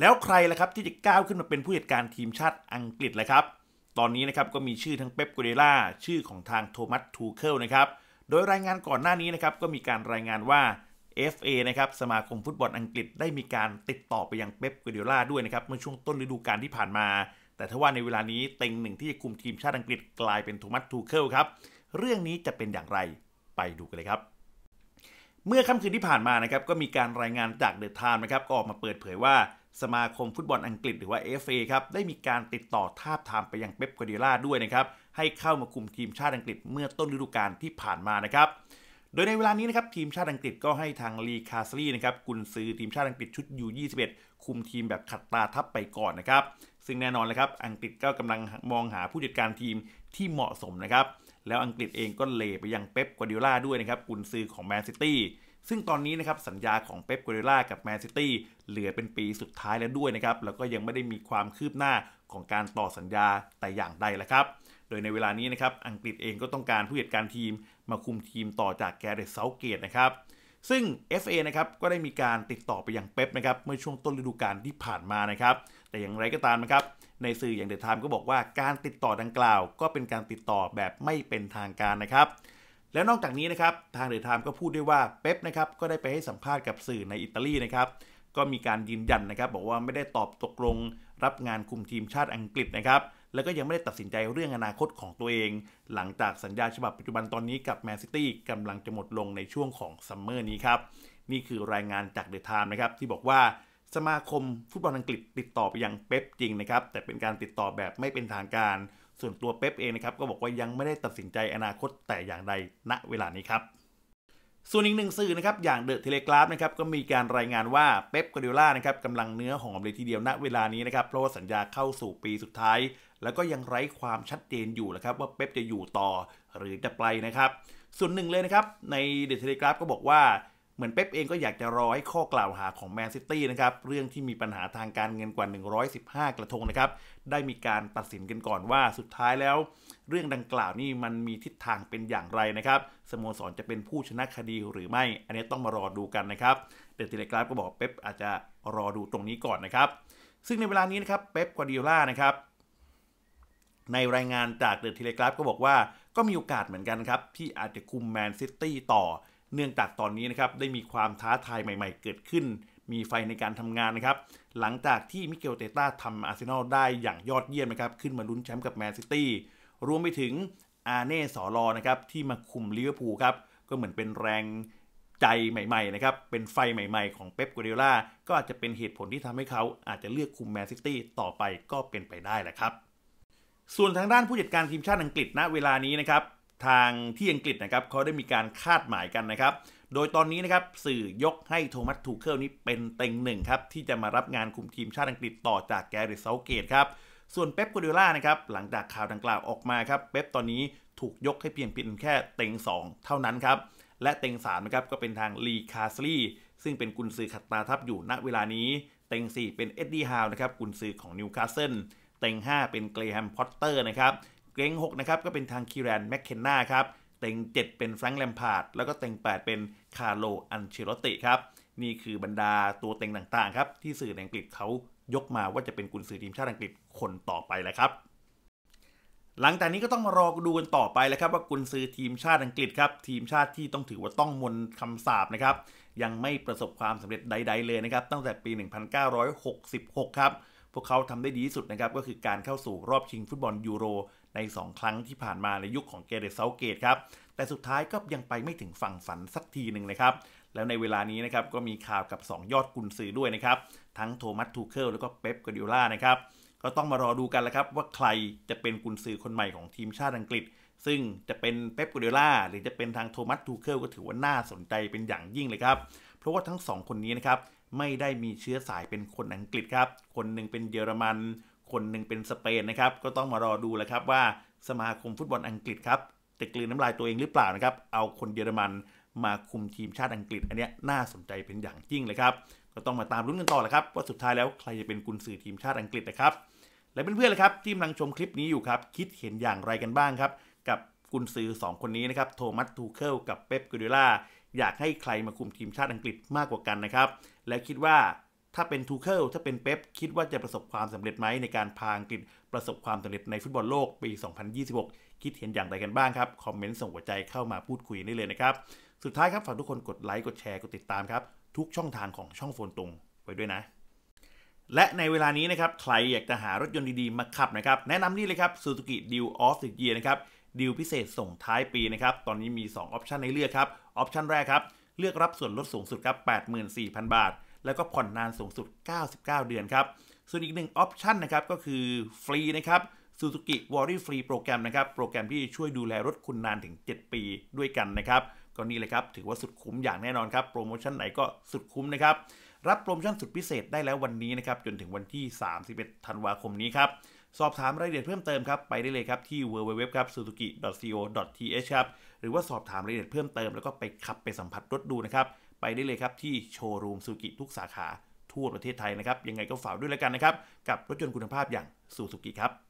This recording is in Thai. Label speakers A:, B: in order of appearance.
A: แล้วใครล่ะครับ ที่จะก้าวขึ้นมาเป็นผู้จัดการทีมชาติอังกฤษล่ะครับ ตอนนี้นะครับก็มีชื่อทั้งเป๊ปกูเดล่า ชื่อของทางโทมัส ทูเคิลนะครับ โดยรายงานก่อนหน้านี้นะครับก็มีการรายงานว่า FA นะครับสมาคมฟุตบอลอังกฤษได้มีการติดต่อไปยังเป๊ปกูเดล่าด้วยนะครับเมื่อช่วงต้นฤดูกาลที่ผ่านมา แต่ถ้าว่าในเวลานี้เต็งหนึ่งที่จะคุมทีมชาติอังกฤษกลายเป็นโทมัส ทูเคิลครับ เรื่องนี้จะเป็นอย่างไรไปดูกันเลยครับ เมื่อค่ำคืนที่ผ่านมานะครับก็มีการรายงานจากเดอะไทม์นะครับก็ออกมาเปิดเผยว่าสมาคมฟุตบอลอังกฤษหรือว่า FA ครับได้มีการติดต่อทาบทามไปยังเป๊ปกัวดิล่าด้วยนะครับ ให้เข้ามาคุมทีมชาติอังกฤษเมื่อต้นฤดูกาลที่ผ่านมานะครับ โดยในเวลานี้นะครับ ทีมชาติอังกฤษก็ให้ทางลีคาสลีนะครับ กุนซือทีมชาติอังกฤษชุด U21 คุมทีมแบบขัดตาทับไปก่อนนะครับซึ่งแน่นอนเลยครับอังกฤษก็กำลังมองหาผู้จัดการทีมที่เหมาะสมนะครับแล้วอังกฤษเองก็เลไปยังเป๊ปกัวดิล่าด้วยนะครับกุนซือของแมนซิตี้ซึ่งตอนนี้นะครับ สัญญาของเป๊ปกัวเดล่ากับแมนซิตี้เหลือเป็นปีสุดท้ายแล้วด้วยนะครับ แล้วก็ยังไม่ได้มีความคืบหน้าของการต่อสัญญาแต่อย่างใดละครับโดยในเวลานี้นะครับ อังกฤษเองก็ต้องการผู้จัดการทีมมาคุมทีมต่อจากแกเรตเซาเกตนะครับซึ่ง FA นะครับก็ได้มีการติดต่อไปอยังเป๊ปนะครับ เมื่อช่วงต้นฤดูกาลที่ผ่านมานะครับแต่อย่างไรก็ตามนะครับในสื่ออย่างเดอะไทม์ก็บอกว่าการติดต่อดังกล่าวก็เป็นการติดต่อแบบไม่เป็นทางการนะครับและนอกจากนี้นะครับ ทางเดอะไทม์ก็พูดด้วยว่าเป๊ปนะครับก็ได้ไปให้สัมภาษณ์กับสื่อในอิตาลีนะครับ ก็มีการยืนยันนะครับ บอกว่าไม่ได้ตอบตกลง รับงานคุมทีมชาติอังกฤษนะครับ แล้วก็ยังไม่ได้ตัดสินใจเรื่องอนาคตของตัวเอง หลังจากสัญญาฉบับปัจจุบันตอนนี้กับแมนซิตี้กำลังจะหมดลงในช่วงของซัมเมอร์นี้ครับนี่คือรายงานจากเดอะไทม์นะครับที่บอกว่าสมาคมฟุตบอลอังกฤษติดต่อไปยังเป๊ปจริงนะครับแต่เป็นการติดต่อแบบไม่เป็นทางการส่วนตัวเป๊ปเองนะครับก็บอกว่ายังไม่ได้ตัดสินใจอนาคตแต่อย่างใดณเวลานี้ครับ ส่วนอีกหนึ่งสื่อนะครับ อย่างเดอะเทเลกราฟนะครับก็มีการรายงานว่าเป๊ปกอร์ดล่านะครับกำลังเนื้อหอมเลยทีเดียวณเวลานี้นะครับเพราะว่าสัญญาเข้าสู่ปีสุดท้าย แล้วก็ยังไร้ความชัดเจนอยู่นะครับว่าเป๊ปจะอยู่ต่อหรือจะไปนะครับ ส่วนหนึ่งเลยนะครับในเดอะเทเลกราฟก็บอกว่าเหมือนเป๊ปเองก็อยากจะรอให้ข้อกล่าวหาของแมนซิตี้นะครับเรื่องที่มีปัญหาทางการเงินกว่า 115 กระทงนะครับได้มีการตัดสินกันก่อนว่าสุดท้ายแล้ว เรื่องดังกล่าวนี่มันมีทิศทางเป็นอย่างไรนะครับสโมสรจะเป็นผู้ชนะคดีหรือไม่อันนี้ต้องมารอดูกันนะครับ เดอติเลกราฟก็บอกเป๊ปอาจจะรอดูตรงนี้ก่อนนะครับ ซึ่งในเวลานี้นะครับเป๊ปกัวดิโอล่านะครับในรายงานจากเดอะทีเลกราฟก็บอกว่า ก็มีโอกาสเหมือนกันครับที่อาจจะคุมแมนซิตี้ต่อเนื่องจากตอนนี้นะครับ ได้มีความท้าทายใหม่ๆเกิดขึ้น มีไฟในการทำงานนะครับ หลังจากที่มิเกลเตต้าทำอาร์เซนอลได้อย่างยอดเยี่ยมนะครับ ขึ้นมาลุ้นแชมป์กับแมนซิตี้รวมไปถึงอาเน่สอรอนะครับ ที่มาคุมลิเวอร์พูลครับ ก็เหมือนเป็นแรงใจใหม่ๆนะครับ เป็นไฟใหม่ๆของเป๊ปกัวเดล่าก็อาจจะเป็นเหตุผลที่ทำให้เขา อาจจะเลือกคุมแมนซิตี้ต่อไปก็เป็นไปได้แหละครับ ส่วนทางด้านผู้จัดการทีมชาติอังกฤษณ เวลา นี้นะครับทางที่อังกฤษนะครับเขาได้มีการคาดหมายกันนะครับ โดยตอนนี้นะครับสื่อยกให้โทมัสทูเคิลนี้เป็นเต็งหนึ่งครับ ที่จะมารับงานคุมทีมชาติอังกฤษต่อจากแกริเซาเกตครับ ส่วนเป๊ปกูเดิล่านะครับหลังจากข่าวดังกล่าวออกมาครับเป๊ปตอนนี้ถูกยกให้เพียงเพียงแค่เต็ง 2 เท่านั้นครับ และเต็ง3นะครับก็เป็นทางลีคาสลีซึ่งเป็นกุนซือขัดตาทับอยู่ณเวลานี้เต็ง4เป็นเอ็ดดี้ฮาวนะครับกุนซือของนิวคาสเซิลเต็ง5 เป็นเกรแฮมพอตเตอร์นะครับเต็ง6นะครับก็เป็นทางคีรันแมคเคนนาครับเต็ง7 เป็นแฟรงค์แลมพาร์ดแล้วก็เต็ง8 เป็นคาร์โลอันเชลติครับนี่คือบรรดาตัวเต็งต่างๆครับที่สื่ออังกฤษเขายกมาว่าจะเป็นกุนซือทีมชาติอังกฤษคนต่อไปแหละครับหลังจากนี้ก็ต้องมารอดูกันต่อไปแล้วครับว่ากุนซือทีมชาติอังกฤษครับทีมชาติที่ต้องถือว่าต้องมนคำสาบนะครับยังไม่ประสบความสำเร็จใดๆเลยนะครับตั้งแต่ปี 1966 ครับพวกเขาทำได้ดีที่สุดนะครับก็คือการเข้าสู่รอบชิงฟุตบอลยูโรใน 2 ครั้งที่ผ่านมาในยุคของเกเรเซาเกตครับแต่สุดท้ายก็ยังไปไม่ถึงฝั่งฝันสักทีหนึ่งนะครับแล้วในเวลานี้นะครับก็มีข่าวกับ 2 ยอดกุนซือด้วยนะครับทั้งโทมัสทูเคิลแล้วก็เป๊ปกัดิโอล่านะครับก็ต้องมารอดูกันแล้วครับว่าใครจะเป็นกุนซือคนใหม่ของทีมชาติอังกฤษ ซึ่งจะเป็นเป๊ปกัดิโอล่าหรือจะเป็นทางโทมัสทูเคิลก็ถือว่าน่าสนใจเป็นอย่างยิ่งเลยครับเพราะว่าทั้ง 2 คนนี้นะครับไม่ได้มีเชื้อสายเป็นคนอังกฤษครับคนหนึ่งเป็นเยอรมันคนหนึ่งเป็นสเปนนะครับก็ต้องมารอดูแล้วครับว่าสมาคมฟุตบอลอังกฤษครับจะกลืนน้ำลายตัวเองหรือเปล่านะครับเอาคนเยอรมันมาคุมทีมชาติอังกฤษ อันนี้น่าสนใจเป็นอย่างยิ่งเลยครับก็ต้องมาตามรุ้นกันต่อแหละครับว่าสุดท้ายแล้วใครจะเป็นกุนซือทีมชาติอังกฤษนะครับและเพื่อนๆเลยครับที่กำลังชมคลิปนี้อยู่ครับคิดเห็นอย่างไรกันบ้างครับกับกุนซือ2 คนนี้นะครับโทมัสทูเคิลกับเป๊ปกูดล่าอยากให้ใครมาคุมทีมชาติอังกฤษมากกว่ากันนะครับและคิดว่าถ้าเป็นทูเคิลถ้าเป็นเป๊ปคิดว่าจะประสบความสำเร็จไหมในการพาอังกฤษประสบความสำเร็จในฟุตบอลโลกปี 2026 คิดเห็นอย่างไรกันบ้างครับ คอมเมนต์ส่งหัวใจเข้ามาพูดคุยได้เลยนะครับ สุดท้ายครับ ฝากทุกคนกดไลค์กดแชร์กดติดตามครับ ทุกช่องทางของช่องโฟนตรงไว้ด้วยนะ และในเวลานี้นะครับ ใครอยากจะหารถยนต์ดีๆมาขับนะครับแนะนำนี่เลยครับ Suzuki Deal of the Year นะครับดีลพิเศษส่งท้ายปีนะครับตอนนี้มี2ออปชันให้เลือกครับออปชันแรกครับเลือกรับส่วนลดสูงสุดครับ 84,000 บาทแล้วก็ผ่อนนานสูงสุด 99 เดือนครับ ส่วนอีกหนึ่งออปชันนะครับก็คือฟรีนะครับ Suzuki w o r r y Free โปรแกรมนะครับ โปรแกรมที่ช่วยดูแลรถคุณนานถึง 7 ปีด้วยกันนะครับ ก็นี่เลยครับถือว่าสุดคุ้มอย่างแน่นอนครับ โปรโมชั่นไหนก็สุดคุ้มนะครับ รับโปรโมชั่นสุดพิเศษได้แล้ววันนี้นะครับจนถึงวันที่ 31 ธันวาคมนี้ครับ สอบถามรายละเอียดเพิ่มเติมครับไปได้เลยครับที่ www suzuki co th ครับหรือว่าสอบถามรายละเอียดเพิ่มเติมแล้วก็ไปขับไปสัมผัสรถดูนะครับไปได้เลยครับ ที่โชว์รูมซูกิทุกสาขาทั่วประเทศไทยนะครับ ยังไงก็ฝากด้วยแล้วกันนะครับ กับรถยนต์คุณภาพอย่างซูซูกิครับ